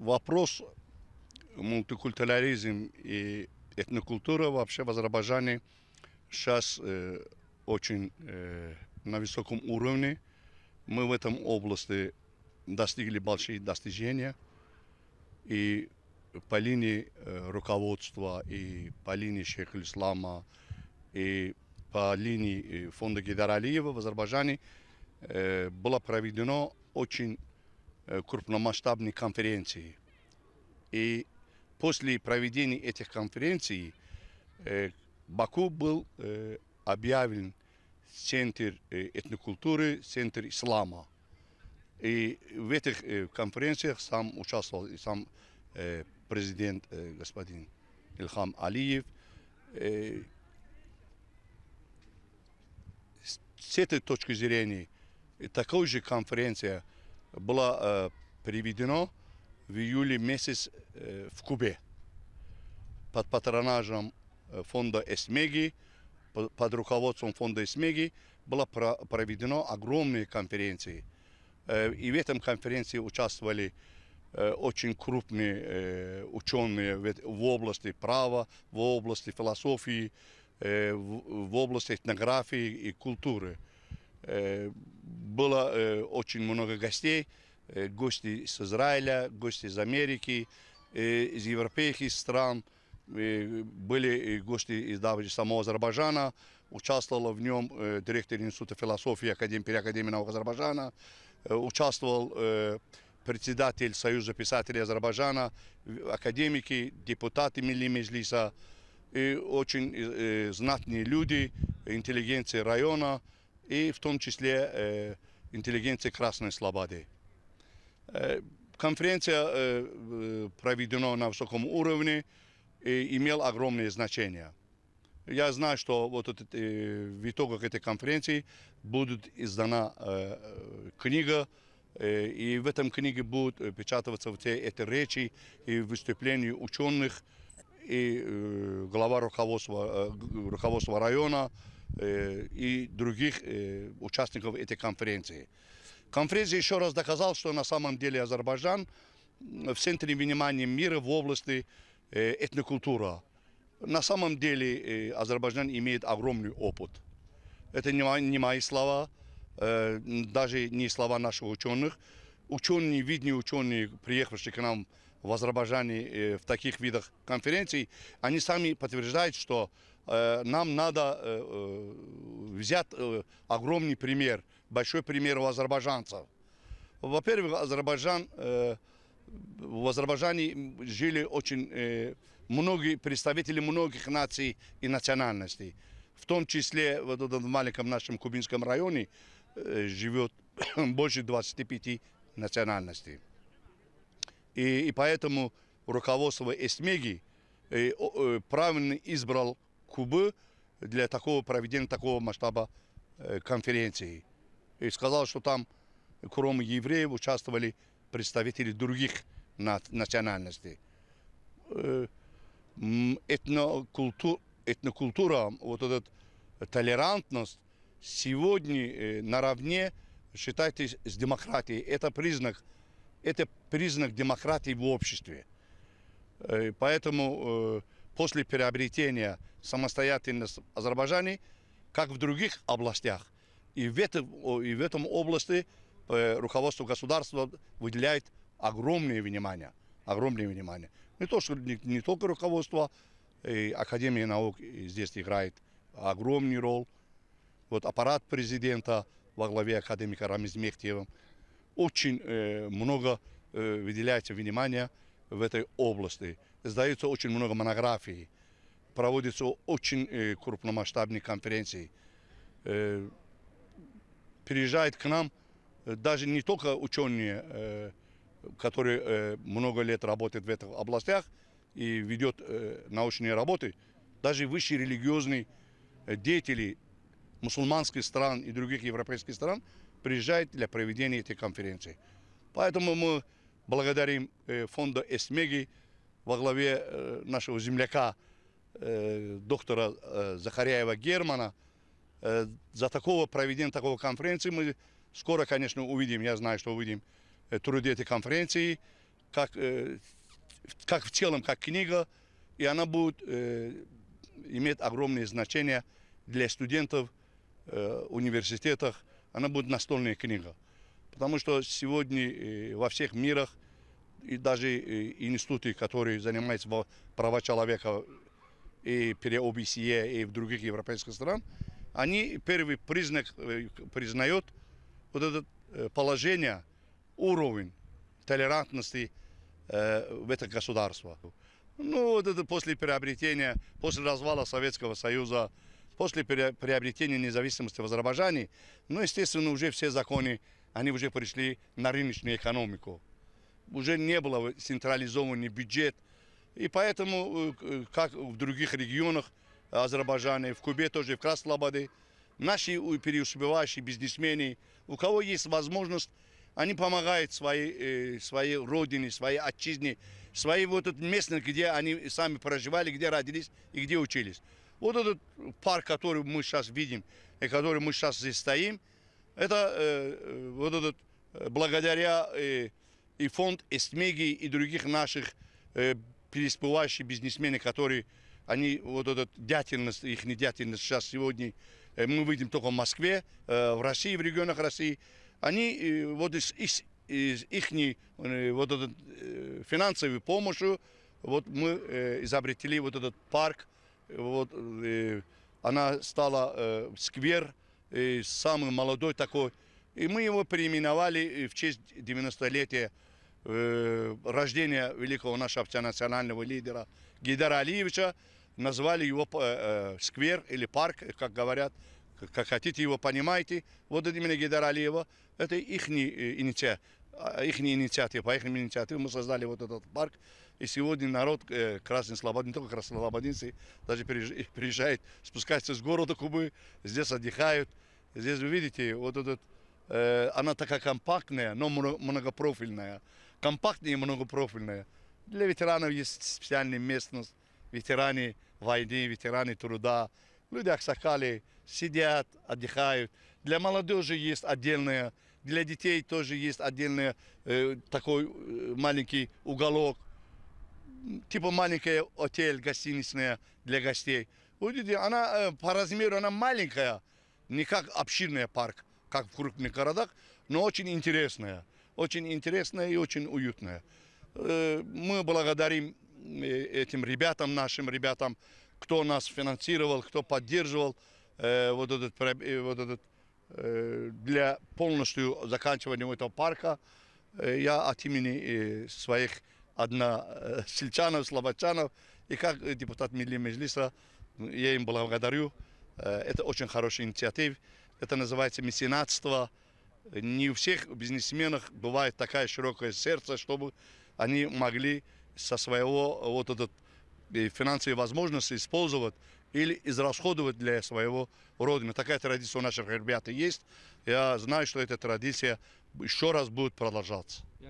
вопрос мультикультурализм и этнокультура вообще в Азербайджане сейчас э, очень э, на высоком уровне. Мы в этом области достигли большие достижения. И по линии э, руководства, и по линии шейх Ислама, и по линии э, фонда Гидаралиева в Азербайджане э, было проведено очень крупномасштабной конференции. И после проведения этих конференций э, Баку был э, объявлен центр э, этнокультуры, центр ислама. И в этих конференциях сам участвовал и сам президент господин Ильхам Алиев. С этой точки зрения, такой же конференция – была э, приведена в июле месяц э, в Кубе под патронажем э, фонда «Эсмеги», под руководством фонда «Эсмеги» была проведена огромная конференции. И в этом конференции участвовали очень крупные ученые в области права, в области философии, в области этнографии и культуры. Э, было э, очень много гостей, э, гости из Израиля, гости из Америки, из европейских стран, были гости из даже самого Азербайджана, участвовала в нем директор Института философии Академии, Академии наук Азербайджана, участвовал председатель Союза писателей Азербайджана, академики, депутаты Милли Меджлиса, и очень знатные люди, интеллигенции района, и в том числе э, интеллигенции Красной Слободы. Э, конференция э, проведена на высоком уровне и имела огромное значение. Я знаю, что вот этот, в итогах этой конференции будет издана книга, и в этом книге будут печататься все эти речи и выступления ученых, и глава руководства, руководства района, Э, и других э, участников этой конференции. Конференция еще раз доказала, что на самом деле Азербайджан э, в центре внимания мира в области этнокультура. На самом деле Азербайджан имеет огромный опыт. Это не мои слова, даже не слова наших ученых. Ученые, видные ученые, приехавшие к нам в Азербайджане в таких видах конференций, они сами подтверждают, что Э, нам надо э, э, взять огромный пример, большой пример у азербайджанцев. Во-первых, Азербайджан, в Азербайджане жили очень многие представители многих наций и национальностей. В том числе вот в маленьком нашем кубинском районе живет больше 25 национальностей. И, и поэтому руководство Эсмеги правильно избрал Кубы для такого проведения такого масштаба э, конференции. И сказал, что там кроме евреев участвовали представители других национальностей. Э, этнокультура, этнокультура вот эта толерантность сегодня э, наравне, считайте, с демократией. Это признак, это признак демократии в обществе. Поэтому после приобретения самостоятельности азербайджане, как в других областях. И в, этом, и в этом области э, руководство государства выделяет огромное внимание. Огромное внимание. Не, то, что, не, не только руководство, и э, Академия наук здесь играет огромный роль. Вот аппарат президента во главе академика Рамиз Мехтиева очень э, много э, выделяется внимания в этой области. Издается очень много монографий, проводятся очень э, крупномасштабные конференции. Э, Переезжает к нам э, даже не только ученые, которые много лет работают в этих областях и ведет научные работы, даже высшие религиозные деятели мусульманских стран и других европейских стран приезжают для проведения этой конференции. Поэтому мы благодарим фонда «Эсмеги» во главе э, нашего земляка, э, доктора э, Захаряева Германа. За такого проведения такого конференции мы скоро, конечно, увидим, я знаю, что увидим труды этой конференции, как, как в целом, как книга, и она будет иметь огромное значение для студентов в университетах, она будет настольная книга. Потому что сегодня во всех мирах и даже э, институты, которые занимаются права человека и при ОБСЕ, и в других европейских странах, они первый признак э, признают вот это э, положение, уровень толерантности в это государство. Ну, вот это после приобретения, после развала Советского Союза, после приобретения независимости в Азербайджане, ну, естественно, уже все законы, они уже пришли на рыночную экономику уже не было централизованный бюджет. И поэтому, э, э, как в других регионах Азербайджана, в Кубе тоже, в Краслободе, наши переуспевающие бизнесмены, у кого есть возможность, они помогают своей, э, своей родине, своей отчизне, своей вот этот местности, где они сами проживали, где родились и где учились. Вот этот парк, который мы сейчас видим, и который мы сейчас здесь стоим, это э, вот этот благодаря э, и фонд Эстмеги и других наших э, переспывающих бизнесменов, которые они, вот этот деятельность, их деятельность сейчас сегодня, э, мы видим только в Москве, э, в России, в регионах России, они э, вот из, из, из их э, вот этот, э, финансовой помощью вот мы э, изобретели вот этот парк, вот, э, она стала э, сквер, э, самый молодой такой, и мы его переименовали э, в честь 90-летия э, рождения великого нашего национального лидера Гидара Алиевича, назвали его э, э сквер или парк, как говорят, как хотите его понимаете. Вот именно Гидара Алиева, это их э, инициатива их инициатива, по их инициативе мы создали вот этот парк. И сегодня народ э, Красный Слобод, не только краснослободинцы, даже приезжает, спускается с города Кубы, здесь отдыхают. Здесь вы видите, вот этот, э, она такая компактная, но многопрофильная компактная и многопрофильная. Для ветеранов есть специальная местность, ветераны войны, ветераны труда. Люди Аксакали сидят, отдыхают. Для молодежи есть отдельная, для детей тоже есть отдельный э, такой э, маленький уголок. Типа маленький отель гостиничный для гостей. Видите, она э, по размеру она маленькая, не как общинный парк, как в крупных городах, но очень интересная очень интересная и очень уютная. Э, мы благодарим э, этим ребятам, нашим ребятам, кто нас финансировал, кто поддерживал э, вот этот, вот этот для полностью заканчивания этого парка. Я от имени своих одна сельчанов, слободчанов и как депутат Милли Меджлиса я им благодарю. Это очень хорошая инициатива. Это называется меценатство не у всех бизнесменах бывает такая широкое сердце, чтобы они могли со своего вот этот э, финансовые возможности использовать или израсходовать для своего родины. Такая традиция у наших ребят есть. Я знаю, что эта традиция еще раз будет продолжаться.